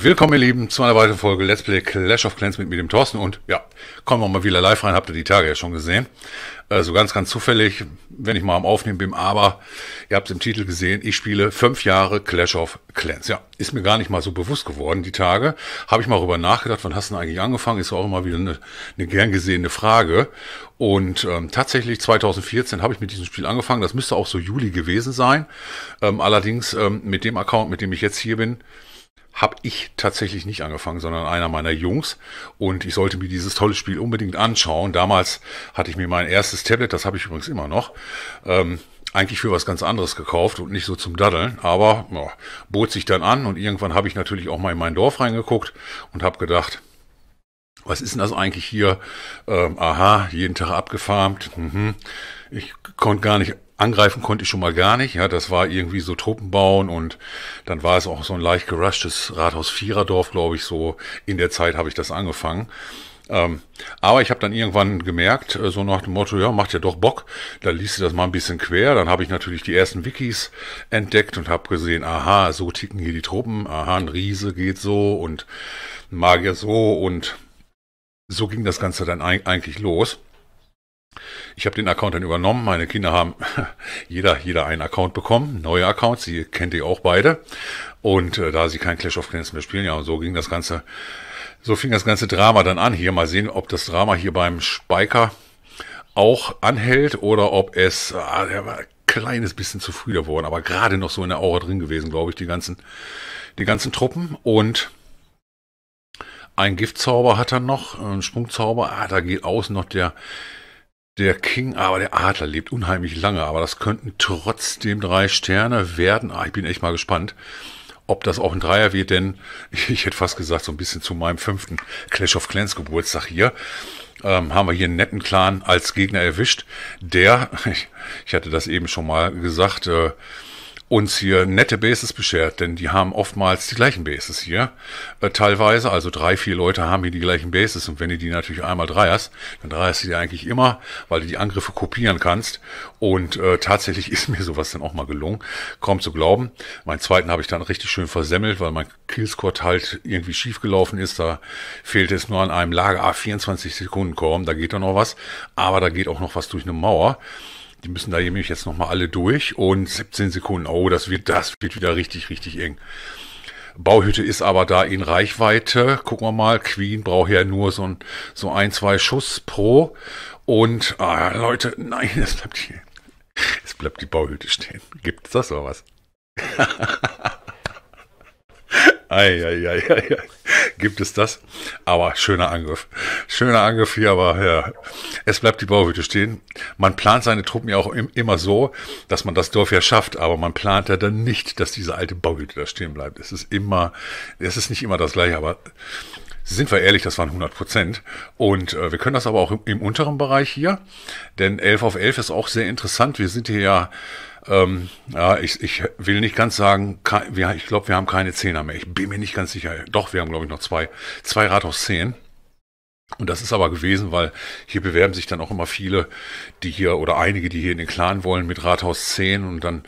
Willkommen, ihr Lieben, zu einer weiteren Folge Let's Play Clash of Clans mit mir, dem Thorsten. Und ja, kommen wir mal wieder live rein, habt ihr die Tage ja schon gesehen. So also ganz, ganz zufällig, wenn ich mal am Aufnehmen bin, aber ihr habt es im Titel gesehen, ich spiele fünf Jahre Clash of Clans. Ja, ist mir gar nicht mal so bewusst geworden, die Tage. Habe ich mal darüber nachgedacht, wann hast du denn eigentlich angefangen? Ist auch immer wieder eine, eine gern gesehene Frage. Und ähm, tatsächlich 2014 habe ich mit diesem Spiel angefangen. Das müsste auch so Juli gewesen sein. Ähm, allerdings ähm, mit dem Account, mit dem ich jetzt hier bin, habe ich tatsächlich nicht angefangen, sondern einer meiner Jungs. Und ich sollte mir dieses tolle Spiel unbedingt anschauen. Damals hatte ich mir mein erstes Tablet, das habe ich übrigens immer noch, ähm, eigentlich für was ganz anderes gekauft und nicht so zum Daddeln, aber ja, bot sich dann an und irgendwann habe ich natürlich auch mal in mein Dorf reingeguckt und habe gedacht, was ist denn das eigentlich hier? Ähm, aha, jeden Tag abgefarmt. Mhm. Ich konnte gar nicht angreifen konnte ich schon mal gar nicht. Ja, das war irgendwie so Truppen bauen und dann war es auch so ein leicht gerushtes Rathaus Viererdorf, glaube ich, so. In der Zeit habe ich das angefangen. Ähm, aber ich habe dann irgendwann gemerkt, äh, so nach dem Motto, ja, macht ja doch Bock. Dann liest du das mal ein bisschen quer. Dann habe ich natürlich die ersten Wikis entdeckt und habe gesehen, aha, so ticken hier die Truppen. Aha, ein Riese geht so und ein Magier so und so ging das Ganze dann eigentlich los. Ich habe den Account dann übernommen. Meine Kinder haben jeder, jeder einen Account bekommen. Neue Accounts, die kennt ihr auch beide. Und äh, da sie kein Clash of Clans mehr spielen, ja, und so ging das Ganze, so fing das ganze Drama dann an. Hier mal sehen, ob das Drama hier beim Spiker auch anhält oder ob es, ah, der war ein kleines bisschen zu früh geworden, aber gerade noch so in der Aura drin gewesen, glaube ich, die ganzen, die ganzen Truppen und ein Giftzauber hat er noch, ein Sprungzauber, ah, da geht außen noch der, der King, aber der Adler lebt unheimlich lange, aber das könnten trotzdem drei Sterne werden. Ah, ich bin echt mal gespannt, ob das auch ein Dreier wird, denn ich hätte fast gesagt, so ein bisschen zu meinem fünften Clash of Clans Geburtstag hier. Ähm, haben wir hier einen netten Clan als Gegner erwischt, der, ich, ich hatte das eben schon mal gesagt, äh, uns hier nette Bases beschert, denn die haben oftmals die gleichen Bases hier. Äh, teilweise, also drei, vier Leute haben hier die gleichen Bases und wenn du die natürlich einmal dreierst, dann dreierst du die eigentlich immer, weil du die Angriffe kopieren kannst. Und äh, tatsächlich ist mir sowas dann auch mal gelungen, kaum zu glauben. Meinen zweiten habe ich dann richtig schön versemmelt, weil mein Killsquad halt irgendwie schief gelaufen ist. Da fehlte es nur an einem Lager. Ah, 24 Sekunden kaum, da geht doch noch was. Aber da geht auch noch was durch eine Mauer. Die müssen da nämlich jetzt nochmal alle durch und 17 Sekunden. Oh, das wird, das wird wieder richtig, richtig eng. Bauhütte ist aber da in Reichweite. Gucken wir mal, Queen braucht ja nur so ein, so ein zwei Schuss pro. Und ah, Leute, nein, es bleibt hier. Es bleibt die Bauhütte stehen. Gibt es das sowas? ei, ei, ei, ei, ei gibt es das. Aber schöner Angriff. Schöner Angriff hier, aber ja, es bleibt die Bauhütte stehen. Man plant seine Truppen ja auch im, immer so, dass man das Dorf ja schafft, aber man plant ja dann nicht, dass diese alte Bauhütte da stehen bleibt. Es ist immer, es ist nicht immer das gleiche, aber sind wir ehrlich, das waren 100 Prozent. Und äh, wir können das aber auch im, im, unteren Bereich hier, denn 11 auf 11 ist auch sehr interessant. Wir sind hier ja ähm, ja, ich, ich will nicht ganz sagen, ich glaube, wir haben keine Zehner mehr. Ich bin mir nicht ganz sicher. Doch, wir haben, glaube ich, noch zwei, zwei Rathaus 10. Und das ist aber gewesen, weil hier bewerben sich dann auch immer viele, die hier oder einige, die hier in den Clan wollen mit Rathaus 10 und dann,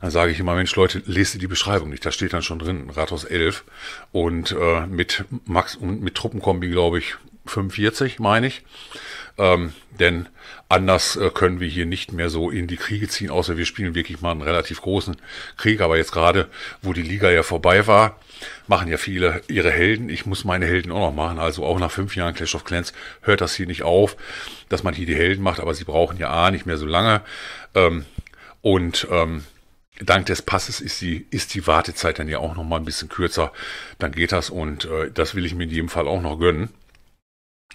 dann sage ich immer, Mensch Leute, lest ihr die Beschreibung nicht, da steht dann schon drin Rathaus 11 und äh, mit Max und mit Truppenkombi, glaube ich, 45, meine ich. Ähm, denn anders äh, können wir hier nicht mehr so in die Kriege ziehen, außer wir spielen wirklich mal einen relativ großen Krieg. Aber jetzt gerade, wo die Liga ja vorbei war, machen ja viele ihre Helden. Ich muss meine Helden auch noch machen. Also auch nach fünf Jahren Clash of Clans hört das hier nicht auf, dass man hier die Helden macht. Aber sie brauchen ja A, nicht mehr so lange. Ähm, und ähm, dank des Passes ist die, ist die Wartezeit dann ja auch noch mal ein bisschen kürzer. Dann geht das und äh, das will ich mir in jedem Fall auch noch gönnen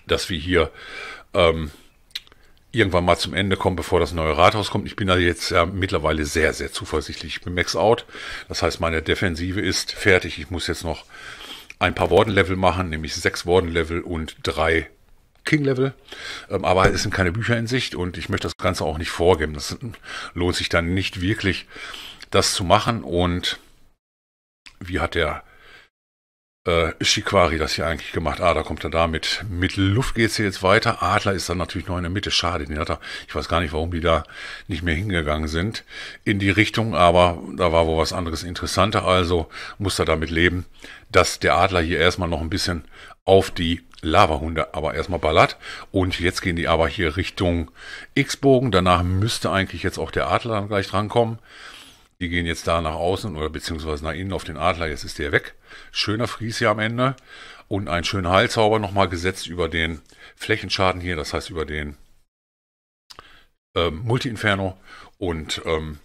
dass wir hier ähm, irgendwann mal zum Ende kommen, bevor das neue Rathaus kommt. Ich bin da jetzt ja mittlerweile sehr, sehr zuversichtlich. Ich bin max out. Das heißt, meine Defensive ist fertig. Ich muss jetzt noch ein paar Wordenlevel machen, nämlich sechs Wordenlevel und drei King-Level. Ähm, aber es sind keine Bücher in Sicht und ich möchte das Ganze auch nicht vorgeben. Das lohnt sich dann nicht wirklich, das zu machen. Und wie hat der äh, Shikwari das hier eigentlich gemacht. Ah, da kommt er da mit, mit Luft geht's hier jetzt weiter. Adler ist dann natürlich noch in der Mitte. Schade, den hat er. Ich weiß gar nicht, warum die da nicht mehr hingegangen sind in die Richtung, aber da war wohl was anderes interessanter. Also muss er damit leben, dass der Adler hier erstmal noch ein bisschen auf die Lavahunde aber erstmal ballert. Und jetzt gehen die aber hier Richtung X-Bogen. Danach müsste eigentlich jetzt auch der Adler dann gleich drankommen. Die gehen jetzt da nach außen oder beziehungsweise nach innen auf den Adler. Jetzt ist der weg. Schöner Fries hier am Ende. Und ein schöner Heilzauber nochmal gesetzt über den Flächenschaden hier, das heißt über den ähm, Multi-Inferno. Und ähm,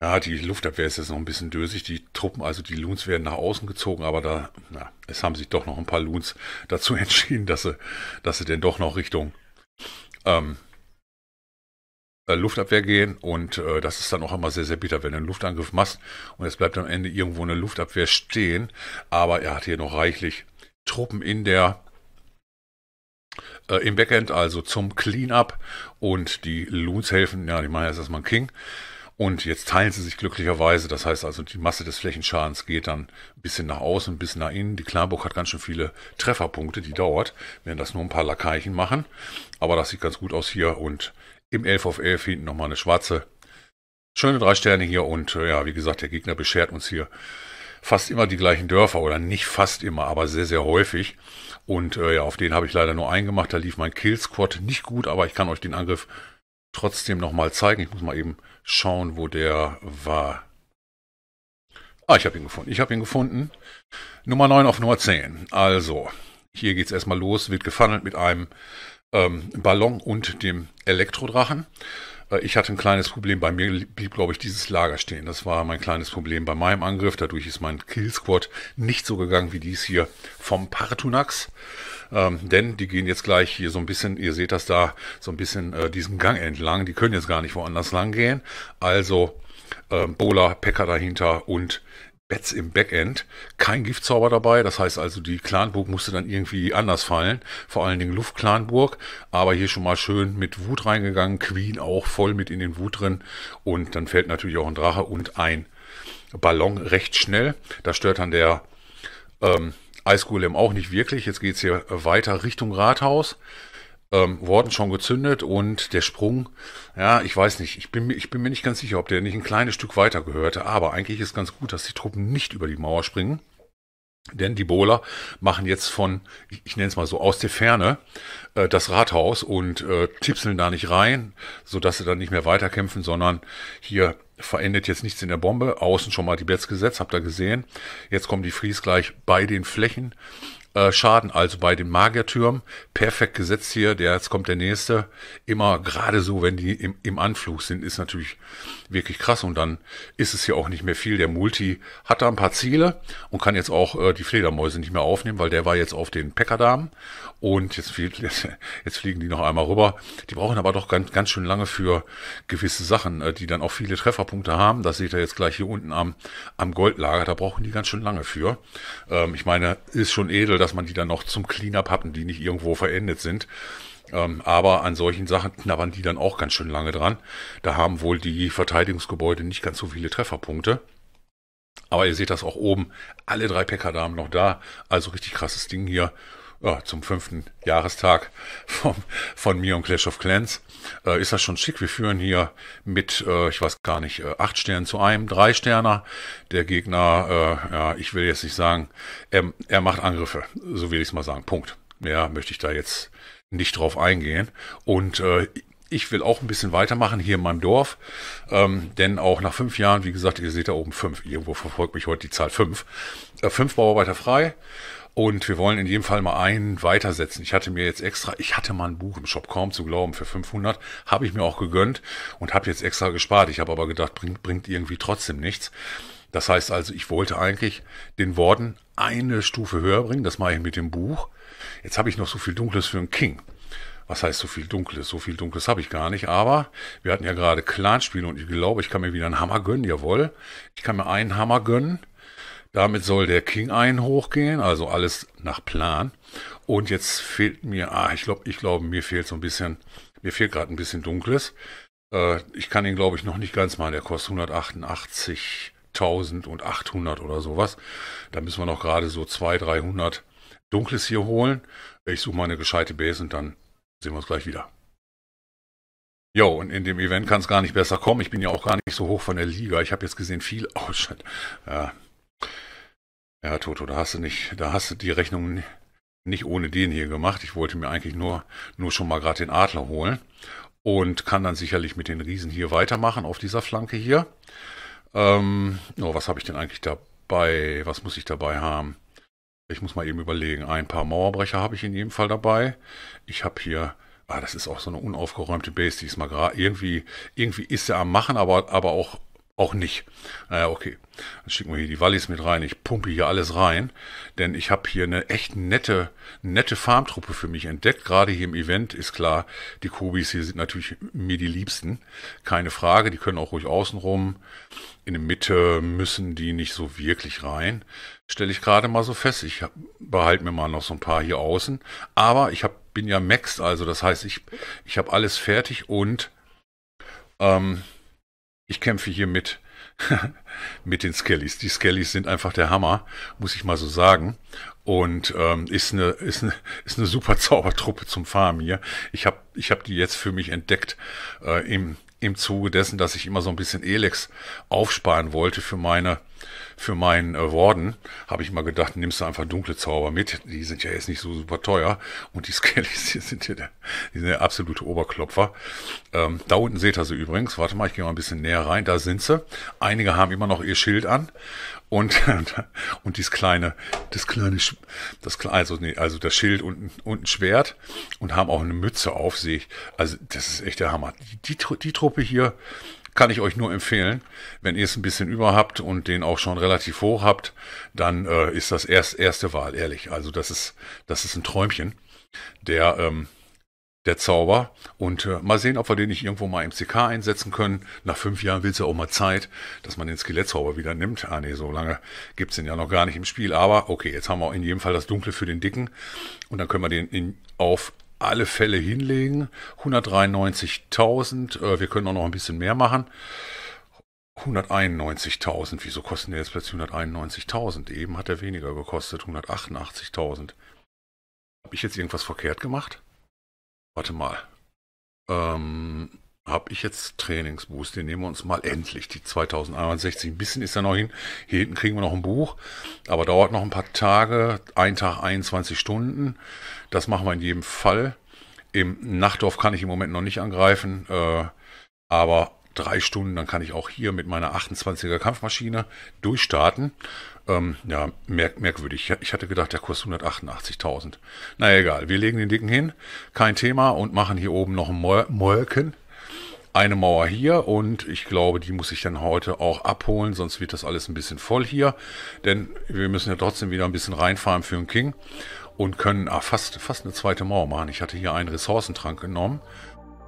ja, die Luftabwehr ist jetzt noch ein bisschen dösig. Die Truppen, also die Loons werden nach außen gezogen, aber da, na, es haben sich doch noch ein paar Loons dazu entschieden, dass sie, dass sie denn doch noch Richtung ähm, äh, Luftabwehr gehen und äh, das ist dann auch immer sehr, sehr bitter, wenn du einen Luftangriff machst und es bleibt am Ende irgendwo eine Luftabwehr stehen, aber er hat hier noch reichlich Truppen in der äh, im Backend, also zum Cleanup und die Loons helfen, ja, die machen jetzt erstmal einen King und jetzt teilen sie sich glücklicherweise, das heißt also die Masse des Flächenschadens geht dann ein bisschen nach außen, ein bisschen nach innen, die Klarburg hat ganz schön viele Trefferpunkte, die dauert, während das nur ein paar Lakaichen machen, aber das sieht ganz gut aus hier und im 11 auf 11 hinten nochmal eine schwarze. Schöne drei Sterne hier und äh, ja, wie gesagt, der Gegner beschert uns hier fast immer die gleichen Dörfer oder nicht fast immer, aber sehr, sehr häufig. Und äh, ja, auf den habe ich leider nur einen gemacht, Da lief mein Killsquad nicht gut, aber ich kann euch den Angriff trotzdem nochmal zeigen. Ich muss mal eben schauen, wo der war. Ah, ich habe ihn gefunden. Ich habe ihn gefunden. Nummer 9 auf Nummer 10. Also, hier geht es erstmal los. Wird gefandelt mit einem ähm, Ballon und dem Elektrodrachen. Äh, ich hatte ein kleines Problem. Bei mir blieb, glaube ich, dieses Lager stehen. Das war mein kleines Problem bei meinem Angriff. Dadurch ist mein Killsquad nicht so gegangen wie dies hier vom Partunax. Ähm, denn die gehen jetzt gleich hier so ein bisschen, ihr seht das da, so ein bisschen äh, diesen Gang entlang. Die können jetzt gar nicht woanders lang gehen. Also äh, Bola, Pekka dahinter und Bets im Backend, kein Giftzauber dabei, das heißt also die Clanburg musste dann irgendwie anders fallen, vor allen Dingen Luftclanburg, aber hier schon mal schön mit Wut reingegangen, Queen auch voll mit in den Wut drin und dann fällt natürlich auch ein Drache und ein Ballon recht schnell, das stört dann der ähm, Ice Golem auch nicht wirklich, jetzt geht's hier weiter Richtung Rathaus, ähm, Worten schon gezündet und der Sprung, ja, ich weiß nicht, ich bin, ich bin mir nicht ganz sicher, ob der nicht ein kleines Stück weiter gehörte, aber eigentlich ist ganz gut, dass die Truppen nicht über die Mauer springen. Denn die Bohler machen jetzt von, ich, ich nenne es mal so, aus der Ferne äh, das Rathaus und äh, tipseln da nicht rein, sodass sie dann nicht mehr weiterkämpfen, sondern hier verendet jetzt nichts in der Bombe. Außen schon mal die Betz gesetzt, habt ihr gesehen. Jetzt kommen die Fries gleich bei den Flächen äh, Schaden. Also bei den Magiertürmen, perfekt gesetzt hier, der, jetzt kommt der nächste. Immer gerade so, wenn die im, im Anflug sind, ist natürlich wirklich krass. Und dann ist es hier auch nicht mehr viel. Der Multi hat da ein paar Ziele und kann jetzt auch äh, die Fledermäuse nicht mehr aufnehmen, weil der war jetzt auf den Peckerdarm. Und jetzt, fliegt, jetzt, jetzt fliegen die noch einmal rüber. Die brauchen aber doch ganz, ganz schön lange für gewisse Sachen, äh, die dann auch viele Trefferpunkte haben. Das seht ihr jetzt gleich hier unten am, am Goldlager. Da brauchen die ganz schön lange für. Ähm, ich meine, ist schon edel, dass man die dann noch zum Cleanup hatten, die nicht irgendwo verendet sind. Ähm, aber an solchen Sachen knabbern die dann auch ganz schön lange dran. Da haben wohl die Verteidigungsgebäude nicht ganz so viele Trefferpunkte. Aber ihr seht das auch oben. Alle drei Pekadamen noch da. Also richtig krasses Ding hier ja, zum fünften Jahrestag vom, von mir und Clash of Clans. Äh, ist das schon schick? Wir führen hier mit, äh, ich weiß gar nicht, äh, acht Sternen zu einem, drei Sterner. Der Gegner, äh, ja, ich will jetzt nicht sagen, er, er macht Angriffe, so will ich es mal sagen. Punkt. Mehr möchte ich da jetzt nicht drauf eingehen. Und äh, ich will auch ein bisschen weitermachen hier in meinem Dorf, ähm, denn auch nach fünf Jahren, wie gesagt, ihr seht da oben fünf, irgendwo verfolgt mich heute die Zahl fünf, äh, fünf Bauarbeiter frei, und wir wollen in jedem Fall mal einen weitersetzen. Ich hatte mir jetzt extra, ich hatte mal ein Buch im Shop, kaum zu glauben, für 500. Habe ich mir auch gegönnt und habe jetzt extra gespart. Ich habe aber gedacht, bringt, bringt irgendwie trotzdem nichts. Das heißt also, ich wollte eigentlich den Worten eine Stufe höher bringen. Das mache ich mit dem Buch. Jetzt habe ich noch so viel Dunkles für einen King. Was heißt so viel Dunkles? So viel Dunkles habe ich gar nicht. Aber wir hatten ja gerade Clanspiele und ich glaube, ich kann mir wieder einen Hammer gönnen. Jawohl. Ich kann mir einen Hammer gönnen. Damit soll der King ein hochgehen, also alles nach Plan. Und jetzt fehlt mir, ah, ich glaube, ich glaube, mir fehlt so ein bisschen, mir fehlt gerade ein bisschen Dunkles. Äh, ich kann ihn, glaube ich, noch nicht ganz mal. Der kostet 188.800 oder sowas. Da müssen wir noch gerade so 200, 300 Dunkles hier holen. Ich suche mal eine gescheite Base und dann sehen wir uns gleich wieder. Jo, und in dem Event kann es gar nicht besser kommen. Ich bin ja auch gar nicht so hoch von der Liga. Ich habe jetzt gesehen, viel... Oh, shit. Ja, ja, Toto, da hast du nicht, da hast du die Rechnung nicht ohne den hier gemacht. Ich wollte mir eigentlich nur, nur schon mal gerade den Adler holen und kann dann sicherlich mit den Riesen hier weitermachen auf dieser Flanke hier. Ähm, oh, was habe ich denn eigentlich dabei? Was muss ich dabei haben? Ich muss mal eben überlegen. Ein paar Mauerbrecher habe ich in jedem Fall dabei. Ich habe hier, ah, das ist auch so eine unaufgeräumte Base, die ist mal gerade irgendwie, irgendwie ist er am Machen, aber, aber auch auch nicht. Naja, okay. Dann schicken wir hier die Wallis mit rein. Ich pumpe hier alles rein, denn ich habe hier eine echt nette, nette Farmtruppe für mich entdeckt. Gerade hier im Event ist klar, die Kobis hier sind natürlich mir die Liebsten. Keine Frage, die können auch ruhig außenrum. In der Mitte müssen die nicht so wirklich rein. Stelle ich gerade mal so fest. Ich behalte mir mal noch so ein paar hier außen. Aber ich hab, bin ja maxed, also das heißt, ich, ich habe alles fertig und... Ähm, ich kämpfe hier mit, mit den Skellys. Die Skellys sind einfach der Hammer, muss ich mal so sagen. Und ähm, ist, eine, ist, eine, ist eine super Zaubertruppe zum Farmen hier. Ich habe ich hab die jetzt für mich entdeckt äh, im, im Zuge dessen, dass ich immer so ein bisschen Elex aufsparen wollte für meine für meinen äh, Warden habe ich mal gedacht, nimmst du einfach dunkle Zauber mit. Die sind ja jetzt nicht so super teuer. Und die Skellies, die sind ja der, die sind der absolute Oberklopfer. Ähm, da unten seht ihr sie übrigens. Warte mal, ich gehe mal ein bisschen näher rein. Da sind sie. Einige haben immer noch ihr Schild an. Und, und dieses kleine, das kleine, das kleine, also, nee, also das Schild und, und ein Schwert und haben auch eine Mütze auf sich. Also das ist echt der Hammer. Die, die, die Truppe hier, kann ich euch nur empfehlen. Wenn ihr es ein bisschen über habt und den auch schon relativ hoch habt, dann äh, ist das erst, erste Wahl, ehrlich. Also das ist, das ist ein Träumchen, der, ähm, der Zauber. Und äh, mal sehen, ob wir den nicht irgendwo mal im CK einsetzen können. Nach fünf Jahren will es ja auch mal Zeit, dass man den Skelettzauber wieder nimmt. Ah nee, so lange gibt es den ja noch gar nicht im Spiel. Aber okay, jetzt haben wir in jedem Fall das Dunkle für den Dicken. Und dann können wir den in, auf alle Fälle hinlegen. 193.000, äh, wir können auch noch ein bisschen mehr machen. 191.000, wieso kosten der jetzt plötzlich 191.000? Eben hat er weniger gekostet, 188.000. Habe ich jetzt irgendwas verkehrt gemacht? Warte mal. Ähm, habe ich jetzt Trainingsboost. Den nehmen wir uns mal endlich, die 2061. Ein bisschen ist da noch hin. Hier hinten kriegen wir noch ein Buch, aber dauert noch ein paar Tage. Ein Tag 21 Stunden. Das machen wir in jedem Fall. Im Nachtdorf kann ich im Moment noch nicht angreifen, äh, aber drei Stunden, dann kann ich auch hier mit meiner 28er Kampfmaschine durchstarten. Ähm, ja, merk merkwürdig. Ich hatte gedacht, der kostet 188.000. Na naja, egal, wir legen den Dicken hin, kein Thema und machen hier oben noch ein Molken eine Mauer hier und ich glaube, die muss ich dann heute auch abholen, sonst wird das alles ein bisschen voll hier. Denn wir müssen ja trotzdem wieder ein bisschen reinfahren für den King und können ah, fast, fast eine zweite Mauer machen. Ich hatte hier einen Ressourcentrank genommen.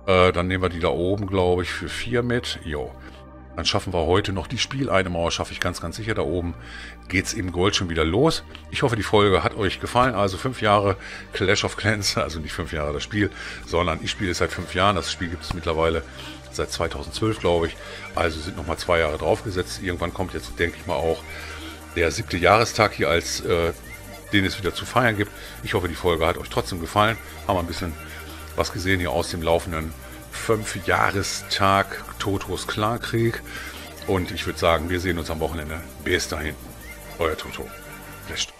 Äh, dann nehmen wir die da oben, glaube ich, für vier mit. Jo. Dann schaffen wir heute noch die Spieleine-Mauer, schaffe ich ganz, ganz sicher da oben. geht es im Gold schon wieder los. Ich hoffe, die Folge hat euch gefallen. Also fünf Jahre Clash of Clans, also nicht fünf Jahre das Spiel, sondern ich spiele es seit fünf Jahren. Das Spiel gibt es mittlerweile seit 2012, glaube ich. Also sind nochmal zwei Jahre draufgesetzt. Irgendwann kommt jetzt, denke ich mal, auch der siebte Jahrestag hier als... Äh, den es wieder zu feiern gibt. Ich hoffe, die Folge hat euch trotzdem gefallen. Haben wir ein bisschen was gesehen hier aus dem laufenden Fünfjahrestag Totos Klarkrieg. Und ich würde sagen, wir sehen uns am Wochenende. Bis dahin, euer Toto. Rest.